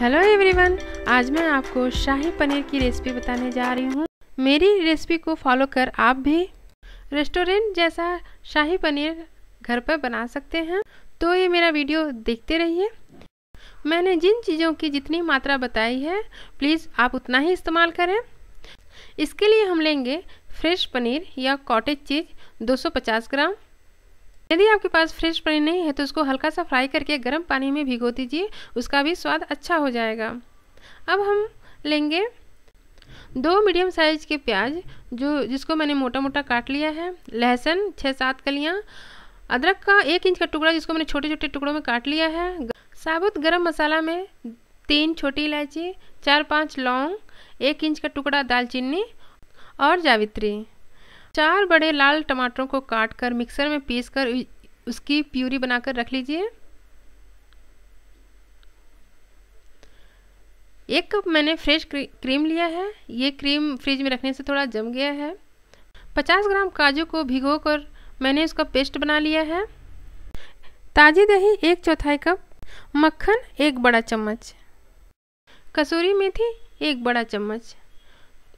hello everyone आज मैं आपको शाही पनीर की रेसिपी बताने जा रही हूँ मेरी रेसिपी को फॉलो कर आप भी रेस्टोरेंट जैसा शाही पनीर घर पर बना सकते हैं तो ये मेरा वीडियो देखते रहिए मैंने जिन चीज़ों की जितनी मात्रा बताई है प्लीज़ आप उतना ही इस्तेमाल करें इसके लिए हम लेंगे फ्रेश पनीर या कॉटेज चीज़ 250 ग्राम यदि आपके पास फ्रेश पनीर नहीं है तो उसको हल्का सा फ्राई करके गर्म पानी में भिगो दीजिए उसका भी स्वाद अच्छा हो जाएगा अब हम लेंगे दो मीडियम साइज के प्याज जो जिसको मैंने मोटा मोटा काट लिया है लहसुन छः सात कलियाँ अदरक का एक इंच का टुकड़ा जिसको मैंने छोटे छोटे टुकड़ों में काट लिया है साबुत गरम मसाला में तीन छोटी इलायची चार पांच लौंग एक इंच का टुकड़ा दालचीनी और जावित्री चार बड़े लाल टमाटरों को काट कर मिक्सर में पीस कर उसकी प्यूरी बनाकर रख लीजिए एक कप मैंने फ्रेश क्रीम लिया है ये क्रीम फ्रिज में रखने से थोड़ा जम गया है 50 ग्राम काजू को भिगो कर मैंने उसका पेस्ट बना लिया है ताज़ी दही एक चौथाई कप मक्खन एक बड़ा चम्मच कसूरी मेथी एक बड़ा चम्मच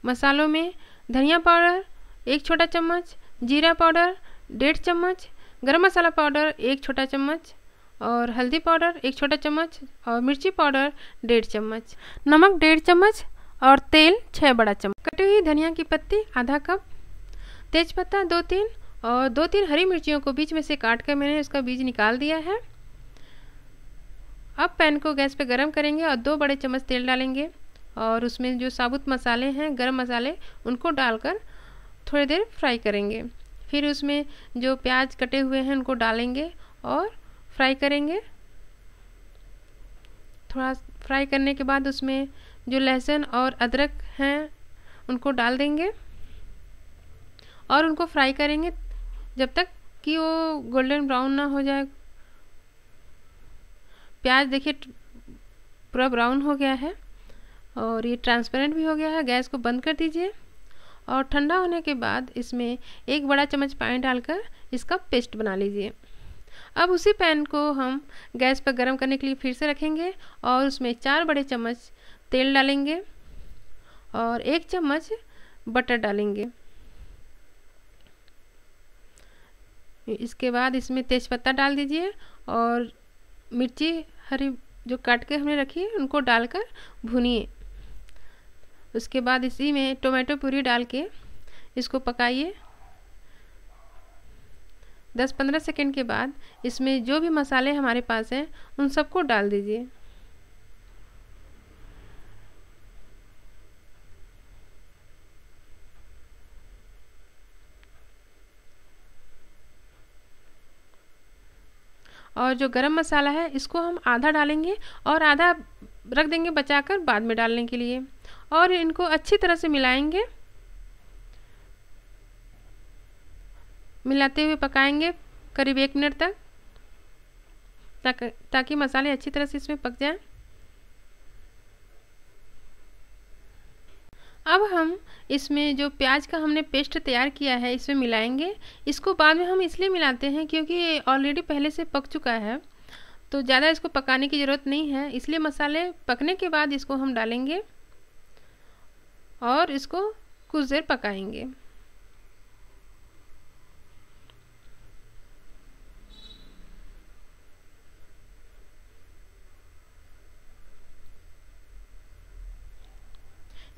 मसालों में धनिया पाउडर एक छोटा चम्मच जीरा पाउडर डेढ़ चम्मच गरम मसाला पाउडर एक छोटा चम्मच और हल्दी पाउडर एक छोटा चम्मच और मिर्ची पाउडर डेढ़ चम्मच नमक डेढ़ चम्मच और तेल छः बड़ा चम्मच कटी हुई धनिया की पत्ती आधा कप तेज़पत्ता दो तीन और दो तीन हरी मिर्चियों को बीच में से काट कर मैंने उसका बीज निकाल दिया है अब पैन को गैस पे गरम करेंगे और दो बड़े चम्मच तेल डालेंगे और उसमें जो साबुत मसाले हैं गरम मसाले उनको डालकर थोड़ी देर फ्राई करेंगे फिर उसमें जो प्याज कटे हुए हैं उनको डालेंगे और फ्राई करेंगे थोड़ा फ्राई करने के बाद उसमें जो लहसुन और अदरक हैं उनको डाल देंगे और उनको फ्राई करेंगे जब तक कि वो गोल्डन ब्राउन ना हो जाए प्याज देखिए पूरा ब्राउन हो गया है और ये ट्रांसपेरेंट भी हो गया है गैस को बंद कर दीजिए और ठंडा होने के बाद इसमें एक बड़ा चम्मच पानी डालकर इसका पेस्ट बना लीजिए अब उसी पैन को हम गैस पर गर्म करने के लिए फिर से रखेंगे और उसमें चार बड़े चम्मच तेल डालेंगे और एक चम्मच बटर डालेंगे इसके बाद इसमें तेज़पत्ता डाल दीजिए और मिर्ची हरी जो काट के हमने रखी है उनको डालकर भूनिए उसके बाद इसी में टोमेटो प्यूरी डाल के इसको पकाइए 10-15 सेकेंड के बाद इसमें जो भी मसाले हमारे पास हैं उन सबको डाल दीजिए और जो गरम मसाला है इसको हम आधा डालेंगे और आधा रख देंगे बचाकर बाद में डालने के लिए और इनको अच्छी तरह से मिलाएंगे मिलाते हुए पकाएंगे करीब एक मिनट तक ताकि मसाले अच्छी तरह से इसमें पक जाएं अब हम इसमें जो प्याज का हमने पेस्ट तैयार किया है इसमें मिलाएंगे इसको बाद में हम इसलिए मिलाते हैं क्योंकि ऑलरेडी पहले से पक चुका है तो ज़्यादा इसको पकाने की ज़रूरत नहीं है इसलिए मसाले पकने के बाद इसको हम डालेंगे और इसको कुछ देर पकाएंगे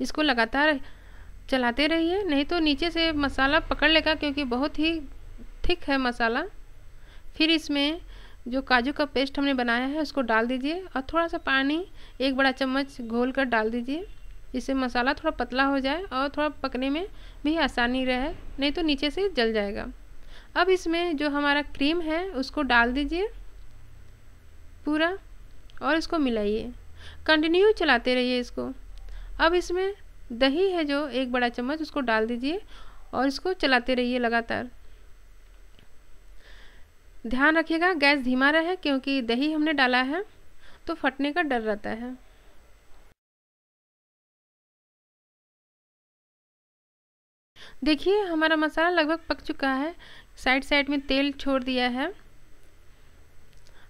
इसको लगातार चलाते रहिए नहीं तो नीचे से मसाला पकड़ लेगा क्योंकि बहुत ही थिक है मसाला फिर इसमें जो काजू का पेस्ट हमने बनाया है उसको डाल दीजिए और थोड़ा सा पानी एक बड़ा चम्मच घोल कर डाल दीजिए इससे मसाला थोड़ा पतला हो जाए और थोड़ा पकने में भी आसानी रहे नहीं तो नीचे से जल जाएगा अब इसमें जो हमारा क्रीम है उसको डाल दीजिए पूरा और इसको मिलाइए कंटिन्यू चलाते रहिए इसको अब इसमें दही है जो एक बड़ा चम्मच उसको डाल दीजिए और इसको चलाते रहिए लगातार ध्यान रखिएगा गैस धीमा रहे क्योंकि दही हमने डाला है तो फटने का डर रहता है देखिए हमारा मसाला लगभग पक चुका है साइड साइड में तेल छोड़ दिया है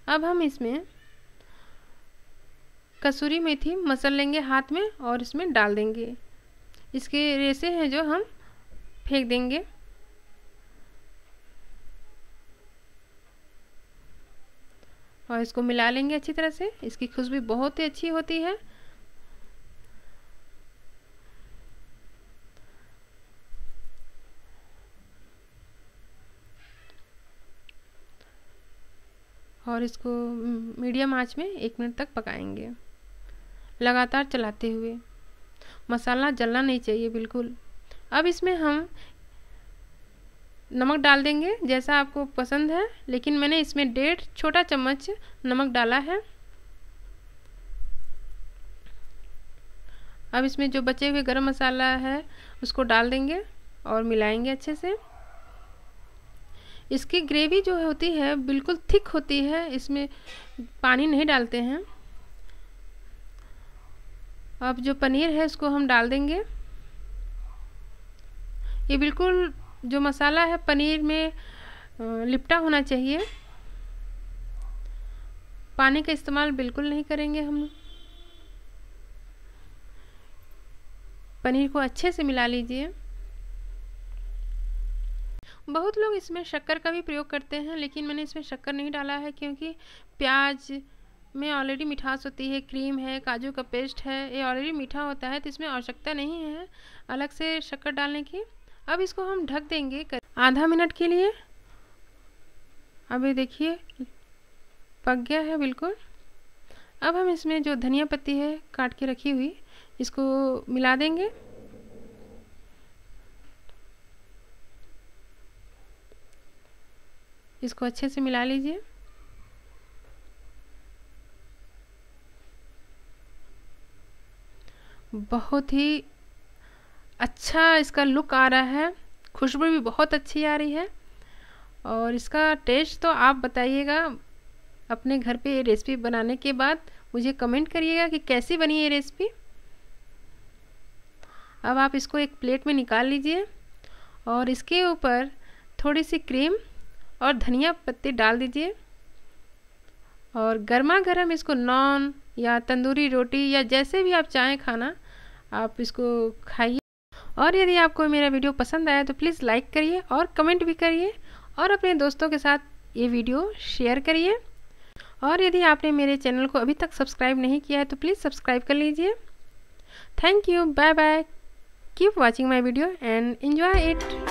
अब हम इसमें कसूरी मेथी मसल लेंगे हाथ में और इसमें डाल देंगे इसके रेसे हैं जो हम फेंक देंगे और इसको मिला लेंगे अच्छी तरह से इसकी खुशबू बहुत ही अच्छी होती है और इसको हम्म, मीडियम आंच में एक मिनट तक पकाएंगे लगातार चलाते हुए मसाला जलना नहीं चाहिए बिल्कुल अब इसमें हम नमक डाल देंगे जैसा आपको पसंद है लेकिन मैंने इसमें डेढ़ छोटा चम्मच नमक डाला है अब इसमें जो बचे हुए गरम मसाला है उसको डाल देंगे और मिलाएंगे अच्छे से इसकी ग्रेवी जो होती है बिल्कुल थिक होती है इसमें पानी नहीं डालते हैं अब जो पनीर है इसको हम डाल देंगे ये बिल्कुल जो मसाला है पनीर में लिपटा होना चाहिए पानी का इस्तेमाल बिल्कुल नहीं करेंगे हम पनीर को अच्छे से मिला लीजिए बहुत लोग इसमें शक्कर का भी प्रयोग करते हैं लेकिन मैंने इसमें शक्कर नहीं डाला है क्योंकि प्याज में ऑलरेडी मिठास होती है क्रीम है काजू का पेस्ट है ये ऑलरेडी मीठा होता है तो इसमें आवश्यकता नहीं है अलग से शक्कर डालने की अब इसको हम ढक देंगे कर आधा मिनट के लिए अभी देखिए पक गया है बिल्कुल अब हम इसमें जो धनिया पत्ती है काट के रखी हुई इसको मिला देंगे इसको अच्छे से मिला लीजिए बहुत ही अच्छा इसका लुक आ रहा है खुशबू भी बहुत अच्छी आ रही है और इसका टेस्ट तो आप बताइएगा अपने घर पे ये रेसिपी बनाने के बाद मुझे कमेंट करिएगा कि कैसी बनी ये रेसिपी अब आप इसको एक प्लेट में निकाल लीजिए और इसके ऊपर थोड़ी सी क्रीम और धनिया पत्ते डाल दीजिए और गर्मा गर्म इसको नॉन या तंदूरी रोटी या जैसे भी आप चाहें खाना आप इसको खाइए और यदि आपको मेरा वीडियो पसंद आया तो प्लीज़ लाइक करिए और कमेंट भी करिए और अपने दोस्तों के साथ ये वीडियो शेयर करिए और यदि आपने मेरे चैनल को अभी तक सब्सक्राइब नहीं किया है तो प्लीज़ सब्सक्राइब कर लीजिए thank you bye bye keep watching my video and enjoy it